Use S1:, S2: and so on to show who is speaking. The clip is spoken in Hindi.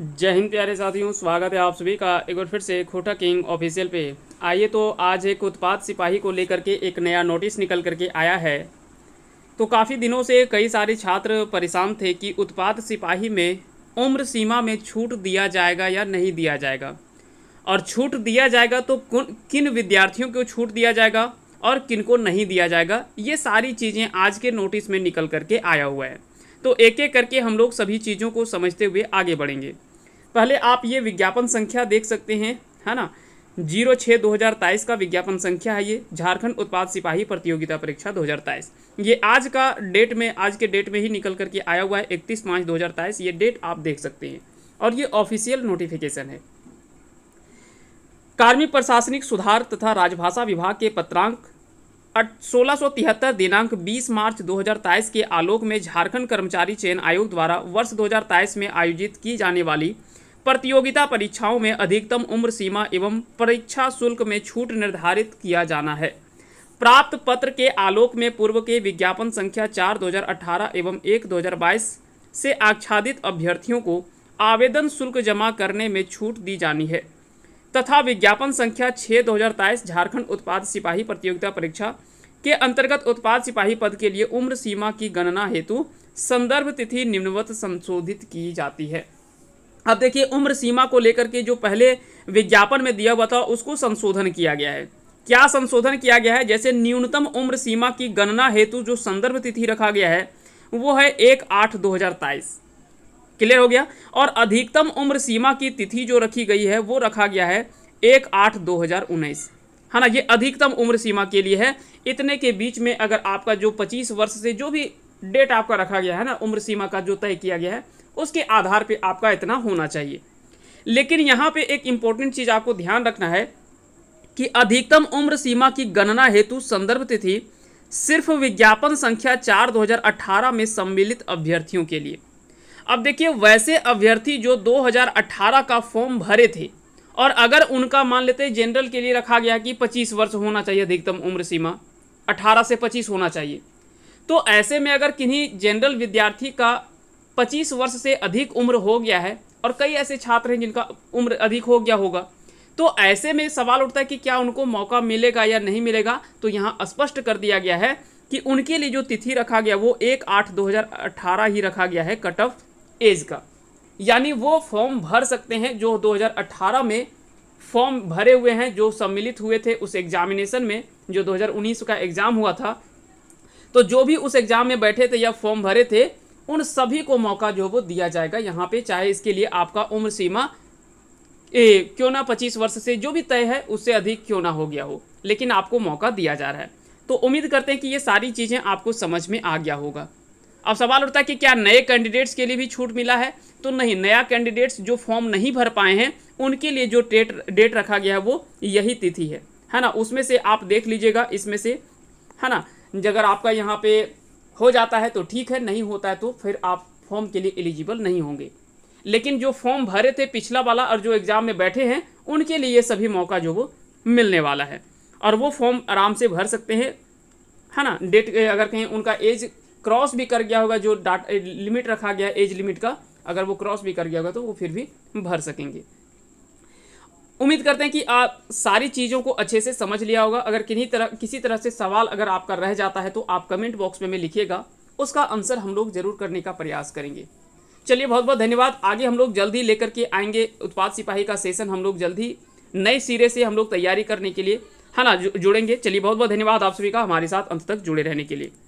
S1: जय हिंद प्यारे साथियों स्वागत है आप सभी का एक बार फिर से खोटा किंग ऑफिशियल पे आइए तो आज एक उत्पाद सिपाही को लेकर के एक नया नोटिस निकल करके आया है तो काफ़ी दिनों से कई सारे छात्र परेशान थे कि उत्पाद सिपाही में उम्र सीमा में छूट दिया जाएगा या नहीं दिया जाएगा और छूट दिया जाएगा तो किन विद्यार्थियों को छूट दिया जाएगा और किन को नहीं दिया जाएगा ये सारी चीज़ें आज के नोटिस में निकल करके आया हुआ है तो एक एक करके हम लोग सभी चीज़ों को समझते हुए आगे बढ़ेंगे पहले आप ये विज्ञापन संख्या देख सकते हैं है ना जीरो छः दो हज़ार तेईस का विज्ञापन संख्या है ये झारखंड उत्पाद सिपाही प्रतियोगिता परीक्षा दो हज़ार तेईस ये आज का डेट में आज के डेट में ही निकल करके आया हुआ है इकतीस मार्च दो हज़ार तेईस ये डेट आप देख सकते हैं और ये ऑफिशियल नोटिफिकेशन है कार्मिक प्रशासनिक सुधार तथा राजभाषा विभाग के पत्रांक सोलह दिनांक 20 मार्च 2023 के आलोक में झारखंड कर्मचारी चयन आयोग द्वारा वर्ष 2023 में आयोजित की जाने वाली प्रतियोगिता परीक्षाओं में अधिकतम उम्र सीमा एवं परीक्षा शुल्क में छूट निर्धारित किया जाना है प्राप्त पत्र के आलोक में पूर्व के विज्ञापन संख्या चार 2018 एवं एक 2022 से आच्छादित अभ्यर्थियों को आवेदन शुल्क जमा करने में छूट दी जानी है तथा विज्ञापन संख्या छः दो झारखंड उत्पाद सिपाही प्रतियोगिता परीक्षा के अंतर्गत उत्पाद सिपाही पद के लिए उम्र सीमा की गणना हेतु संदर्भ तिथि निम्नवत संशोधित की जाती है अब देखिए उम्र सीमा को लेकर के जो पहले विज्ञापन में दिया हुआ था उसको संशोधन किया गया है क्या संशोधन किया गया है जैसे न्यूनतम उम्र सीमा की गणना हेतु जो संदर्भ तिथि रखा गया है वो है एक आठ दो हजार तेईस क्लियर हो गया और अधिकतम उम्र सीमा की तिथि जो रखी गई है वो रखा गया है एक आठ दो हज़ार उन्नीस है ना ये अधिकतम उम्र सीमा के लिए है इतने के बीच में अगर आपका जो पच्चीस वर्ष से जो भी डेट आपका रखा गया है ना उम्र सीमा का जो तय किया गया है उसके आधार पे आपका इतना होना चाहिए लेकिन यहाँ पे एक इम्पोर्टेंट चीज़ आपको ध्यान रखना है कि अधिकतम उम्र सीमा की गणना हेतु संदर्भ तिथि सिर्फ विज्ञापन संख्या चार दो में सम्मिलित अभ्यर्थियों के लिए अब देखिए वैसे अभ्यर्थी जो 2018 का फॉर्म भरे थे और अगर उनका मान लेते हैं जनरल के लिए रखा गया कि 25 वर्ष होना चाहिए अधिकतम उम्र सीमा 18 से 25 होना चाहिए तो ऐसे में अगर किन्हीं जनरल विद्यार्थी का 25 वर्ष से अधिक उम्र हो गया है और कई ऐसे छात्र हैं जिनका उम्र अधिक हो गया होगा तो ऐसे में सवाल उठता है कि क्या उनको मौका मिलेगा या नहीं मिलेगा तो यहाँ स्पष्ट कर दिया गया है कि उनके लिए जो तिथि रखा गया वो एक आठ दो ही रखा गया है कट ऑफ एज का यानी वो फॉर्म भर सकते हैं जो 2018 में फॉर्म भरे हुए हैं जो सम्मिलित हुए थे उस एग्जामिनेशन में जो 2019 का एग्ज़ाम हुआ था तो जो भी उस एग्ज़ाम में बैठे थे या फॉर्म भरे थे उन सभी को मौका जो वो दिया जाएगा यहाँ पे चाहे इसके लिए आपका उम्र सीमा ए क्यों ना पच्चीस वर्ष से जो भी तय है उससे अधिक क्यों ना हो गया हो लेकिन आपको मौका दिया जा रहा है तो उम्मीद करते हैं कि ये सारी चीज़ें आपको समझ में आ गया होगा अब सवाल उठता है कि क्या नए कैंडिडेट्स के लिए भी छूट मिला है तो नहीं नया कैंडिडेट्स जो फॉर्म नहीं भर पाए हैं उनके लिए जो डेट डेट रखा गया है वो यही तिथि है है ना उसमें से आप देख लीजिएगा इसमें से है ना अगर आपका यहाँ पे हो जाता है तो ठीक है नहीं होता है तो फिर आप फॉर्म के लिए एलिजिबल नहीं होंगे लेकिन जो फॉर्म भरे थे पिछला वाला और जो एग्ज़ाम में बैठे हैं उनके लिए ये सभी मौका जो वो मिलने वाला है और वो फॉर्म आराम से भर सकते हैं है ना डेट अगर कहीं उनका एज क्रॉस भी कर गया होगा जो डाटा लिमिट रखा गया एज लिमिट का अगर वो क्रॉस भी कर गया होगा तो वो फिर भी भर सकेंगे उम्मीद करते हैं कि आप सारी चीज़ों को अच्छे से समझ लिया होगा अगर किन्हीं तरह किसी तरह से सवाल अगर आपका रह जाता है तो आप कमेंट बॉक्स में, में लिखिएगा उसका आंसर हम लोग जरूर करने का प्रयास करेंगे चलिए बहुत बहुत धन्यवाद आगे हम लोग जल्दी लेकर के आएंगे उत्पाद सिपाही का सेशन हम लोग जल्दी नए सिरे से हम लोग तैयारी करने के लिए है ना जुड़ेंगे चलिए बहुत बहुत धन्यवाद आप सभी का हमारे साथ अंत तक जुड़े रहने के लिए